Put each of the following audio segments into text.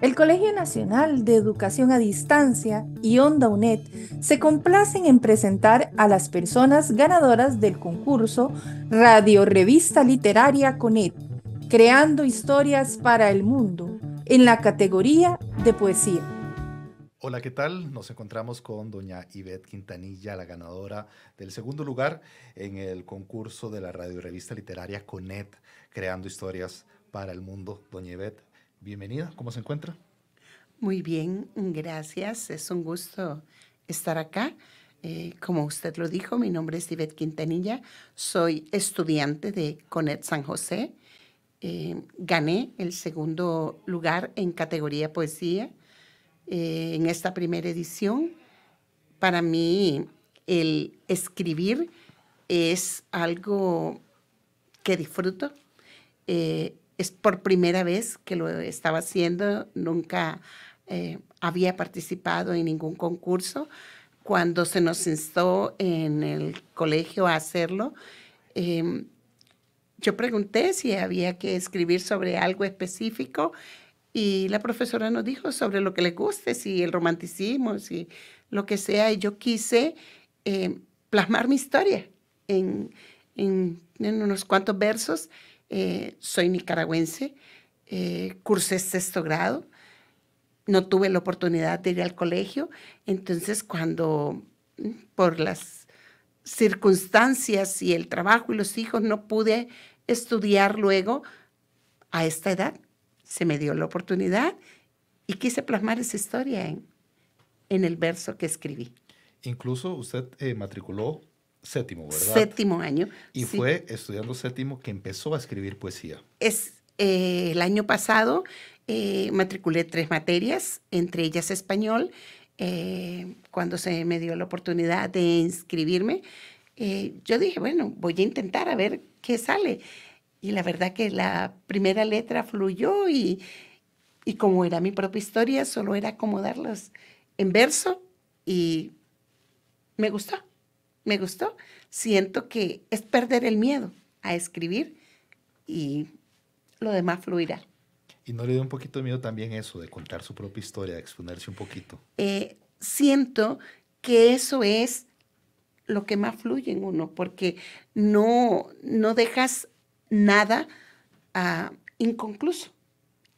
El Colegio Nacional de Educación a Distancia y Onda UNED se complacen en presentar a las personas ganadoras del concurso Radio Revista Literaria CONET, Creando Historias para el Mundo, en la categoría de poesía. Hola, ¿qué tal? Nos encontramos con doña Ivette Quintanilla, la ganadora del segundo lugar en el concurso de la Radio Revista literaria CONET, Creando Historias para el Mundo. Doña Ivette, Bienvenida, ¿cómo se encuentra? Muy bien, gracias. Es un gusto estar acá. Eh, como usted lo dijo, mi nombre es Ivette Quintanilla, soy estudiante de CONET San José. Eh, gané el segundo lugar en categoría poesía eh, en esta primera edición. Para mí, el escribir es algo que disfruto es por primera vez que lo estaba haciendo, nunca eh, había participado en ningún concurso. Cuando se nos instó en el colegio a hacerlo, em, yo pregunté si había que escribir sobre algo específico y la profesora nos dijo sobre lo que le guste, si el romanticismo, si lo que sea, y yo quise eh, plasmar mi historia en, en unos cuantos versos eh, soy nicaragüense, eh, cursé sexto grado, no tuve la oportunidad de ir al colegio, entonces cuando por las circunstancias y el trabajo y los hijos no pude estudiar luego a esta edad, se me dio la oportunidad y quise plasmar esa historia en, en el verso que escribí. Incluso usted eh, matriculó séptimo, ¿verdad? Séptimo año. Y fue estudiando séptimo que empezó a escribir poesía. Es eh, el año pasado eh, matriculé tres materias, entre ellas español. Eh, cuando se me dio la oportunidad de inscribirme, yo dije, bueno, voy a intentar a ver qué sale. Y la verdad que la primera letra fluyó y, y como era mi propia historia, solo era acomodarlos en verso y me gustó me gustó. Siento que es perder el miedo a escribir y lo demás fluirá. ¿Y no le dio un poquito de miedo también eso, de contar su propia historia, de exponerse un poquito? Eh, siento que eso es lo que más fluye en uno, porque no, no dejas nada ah, inconcluso.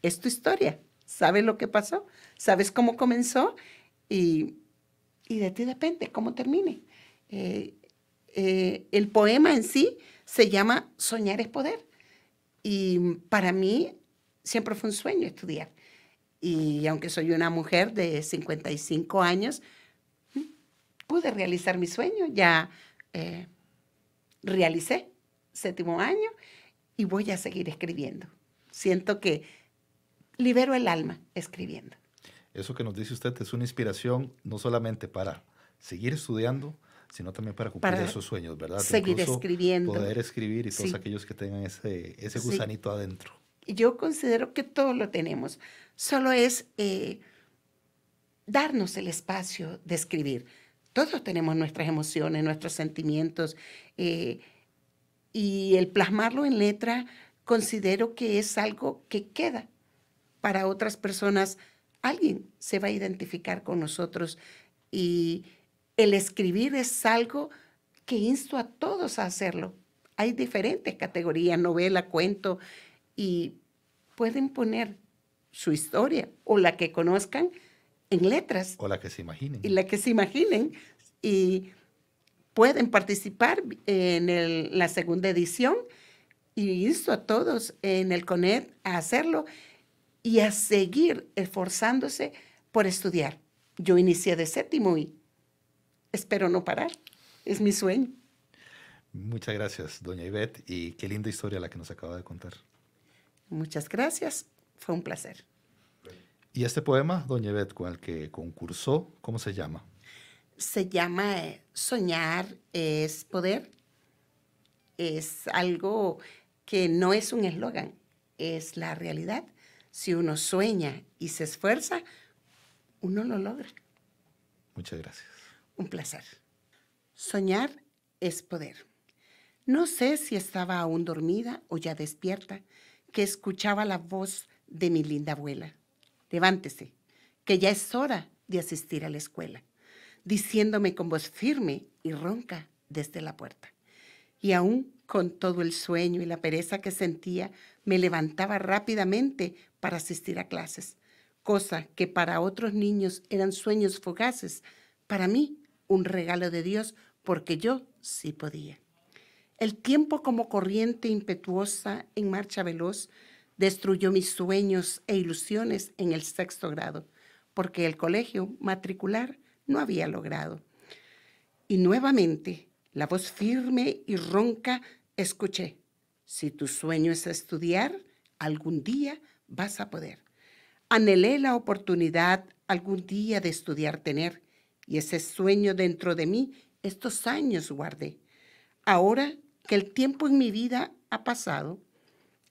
Es tu historia, sabes lo que pasó, sabes cómo comenzó y, y de ti depende cómo termine. Eh, eh, el poema en sí se llama Soñar es Poder. Y para mí siempre fue un sueño estudiar. Y aunque soy una mujer de 55 años, pude realizar mi sueño. Ya eh, realicé séptimo año y voy a seguir escribiendo. Siento que libero el alma escribiendo. Eso que nos dice usted es una inspiración no solamente para seguir estudiando, sino también para cumplir esos sueños, ¿verdad? Seguir Incluso escribiendo. Poder escribir y todos aquellos que tengan ese, ese gusanito adentro. Yo considero que todos lo tenemos, solo es eh, darnos el espacio de escribir. Todos tenemos nuestras emociones, nuestros sentimientos, eh, y el plasmarlo en letra considero que es algo que queda para otras personas. Alguien se va a identificar con nosotros y el escribir es algo que insto a todos a hacerlo. Hay diferentes categorías, novela, cuento, y pueden poner su historia o la que conozcan en letras. O la que se imaginen. Y la que se imaginen. Y pueden participar en la segunda edición. Y insto a todos en el CONED a hacerlo y a seguir esforzándose por estudiar. Yo inicié de séptimo y espero no parar. Es mi sueño. Muchas gracias, doña Ivette, y qué linda historia la que nos acaba de contar. Muchas gracias, fue un placer. ¿Y este poema, doña Ivette, con el que concursó, cómo se llama? Se llama eh, Soñar es poder. Es algo que no es un eslogan, es la realidad. Si uno sueña y se esfuerza, uno lo logra. Muchas gracias un placer. Soñar es poder. No sé si estaba aún dormida o ya despierta, que escuchaba la voz de mi linda abuela. Levántese, que ya es hora de asistir a la escuela, diciéndome con voz firme y ronca desde la puerta. Y aún con todo el sueño y la pereza que sentía, me levantaba rápidamente para asistir a clases, cosa que para otros niños eran sueños fugaces, para mí un regalo de Dios porque yo sí podía. El tiempo como corriente impetuosa en marcha veloz destruyó mis sueños e ilusiones en el sexto grado, porque el colegio matricular no había logrado. Y nuevamente, la voz firme y ronca escuché, si tu sueño es estudiar, algún día vas a poder. Anhelé la oportunidad algún día de estudiar tener y ese sueño dentro de mí estos años guardé. Ahora que el tiempo en mi vida ha pasado,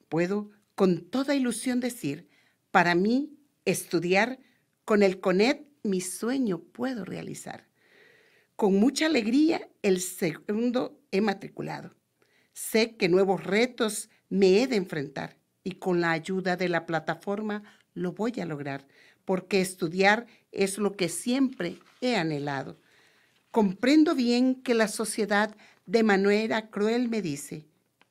puedo con toda ilusión decir, para mí estudiar con el CONET mi sueño puedo realizar. Con mucha alegría el segundo he matriculado. Sé que nuevos retos me he de enfrentar y con la ayuda de la plataforma lo voy a lograr, porque estudiar es lo que siempre he anhelado. Comprendo bien que la sociedad de manera cruel me dice,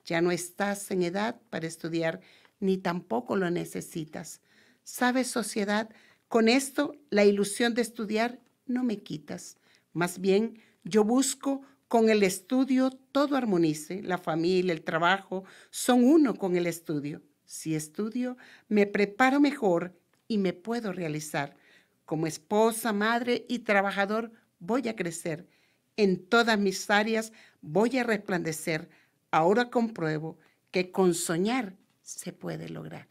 ya no estás en edad para estudiar, ni tampoco lo necesitas. ¿Sabes, sociedad? Con esto, la ilusión de estudiar no me quitas. Más bien, yo busco con el estudio todo armonice. La familia, el trabajo, son uno con el estudio. Si estudio, me preparo mejor y me puedo realizar. Como esposa, madre y trabajador voy a crecer. En todas mis áreas voy a resplandecer. Ahora compruebo que con soñar se puede lograr.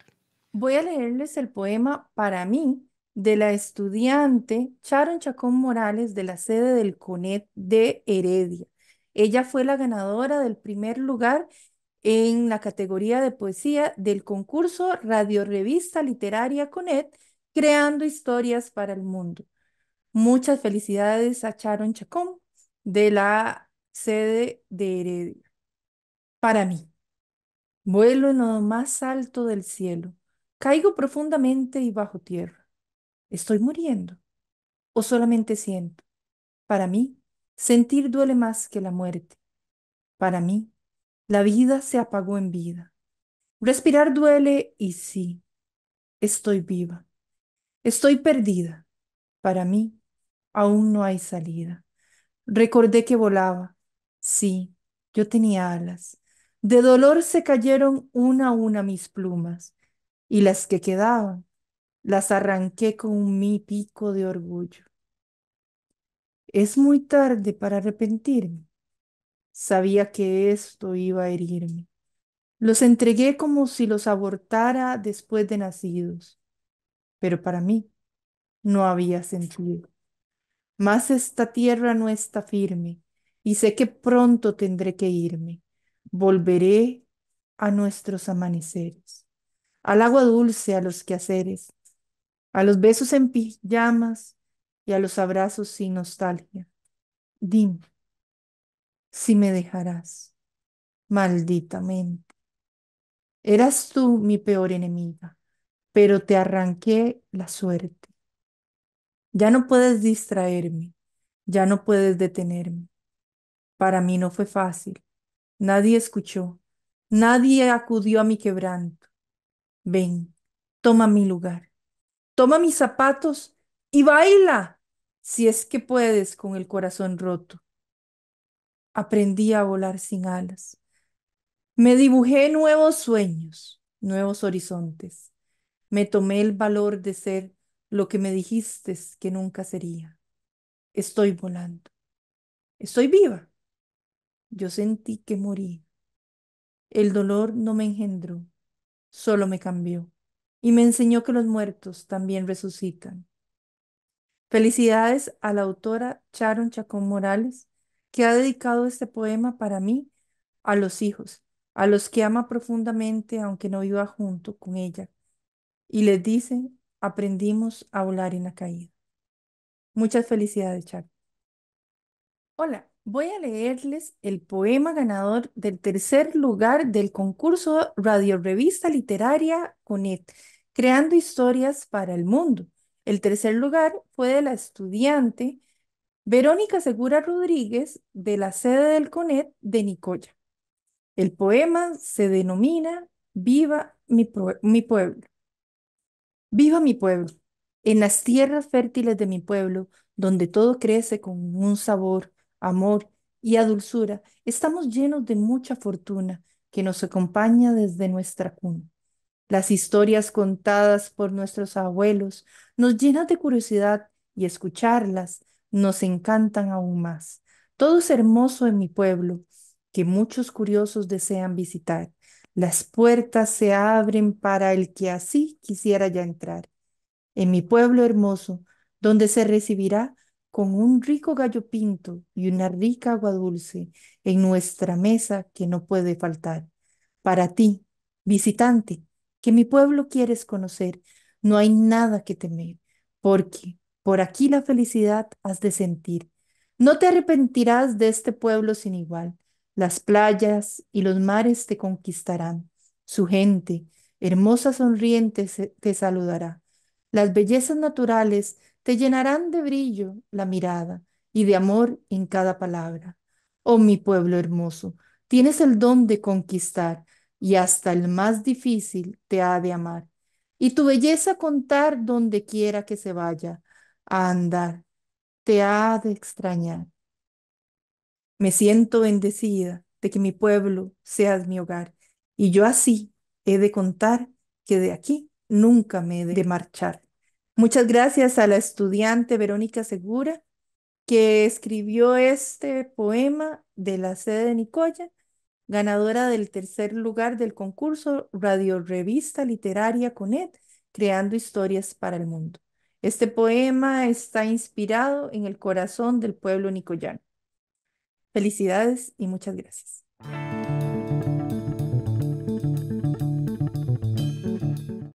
Voy a leerles el poema Para mí de la estudiante charon Chacón Morales de la sede del CONET de Heredia. Ella fue la ganadora del primer lugar en la categoría de poesía del concurso Radio Revista Literaria CONET, Creando Historias para el Mundo. Muchas felicidades a Charon Chacón de la sede de Heredia. Para mí, vuelo en lo más alto del cielo, caigo profundamente y bajo tierra. ¿Estoy muriendo? ¿O solamente siento? Para mí, sentir duele más que la muerte. Para mí, la vida se apagó en vida. Respirar duele y sí, estoy viva. Estoy perdida. Para mí, aún no hay salida. Recordé que volaba. Sí, yo tenía alas. De dolor se cayeron una a una mis plumas y las que quedaban las arranqué con mi pico de orgullo. Es muy tarde para arrepentirme. Sabía que esto iba a herirme. Los entregué como si los abortara después de nacidos, pero para mí no había sentido. Más esta tierra no está firme y sé que pronto tendré que irme. Volveré a nuestros amaneceres, al agua dulce, a los quehaceres, a los besos en pijamas y a los abrazos sin nostalgia. Dime, si me dejarás. Maldita mente. Eras tú mi peor enemiga, pero te arranqué la suerte. Ya no puedes distraerme, ya no puedes detenerme. Para mí no fue fácil. Nadie escuchó, nadie acudió a mi quebranto. Ven, toma mi lugar, toma mis zapatos y baila, si es que puedes con el corazón roto aprendí a volar sin alas. Me dibujé nuevos sueños, nuevos horizontes. Me tomé el valor de ser lo que me dijiste que nunca sería. Estoy volando. Estoy viva. Yo sentí que morí. El dolor no me engendró, solo me cambió y me enseñó que los muertos también resucitan. Felicidades a la autora Charon Chacón Morales que ha dedicado este poema para mí a los hijos, a los que ama profundamente aunque no viva junto con ella. Y les dice, aprendimos a volar en la caída. Muchas felicidades, Char. Hola, voy a leerles el poema ganador del tercer lugar del concurso Radio Revista Literaria CONET, Creando Historias para el Mundo. El tercer lugar fue de la estudiante Verónica Segura Rodríguez, de la sede del CONET de Nicoya. El poema se denomina Viva mi, mi pueblo. Viva mi pueblo, en las tierras fértiles de mi pueblo, donde todo crece con un sabor, amor y a dulzura, estamos llenos de mucha fortuna que nos acompaña desde nuestra cuna. Las historias contadas por nuestros abuelos nos llenan de curiosidad y escucharlas nos encantan aún más. Todo es hermoso en mi pueblo, que muchos curiosos desean visitar. Las puertas se abren para el que así quisiera ya entrar. En mi pueblo hermoso, donde se recibirá con un rico gallo pinto y una rica agua dulce en nuestra mesa que no puede faltar. Para ti, visitante, que mi pueblo quieres conocer, no hay nada que temer, porque por aquí la felicidad has de sentir. No te arrepentirás de este pueblo sin igual. Las playas y los mares te conquistarán. Su gente, hermosa sonriente, te saludará. Las bellezas naturales te llenarán de brillo la mirada y de amor en cada palabra. Oh mi pueblo hermoso, tienes el don de conquistar y hasta el más difícil te ha de amar. Y tu belleza contar donde quiera que se vaya a andar, te ha de extrañar. Me siento bendecida de que mi pueblo sea mi hogar, y yo así he de contar que de aquí nunca me he de marchar. Muchas gracias a la estudiante Verónica Segura, que escribió este poema de la sede de Nicoya, ganadora del tercer lugar del concurso Radio Revista Literaria CONET, creando historias para el mundo. Este poema está inspirado en el corazón del pueblo nicoyano. Felicidades y muchas gracias.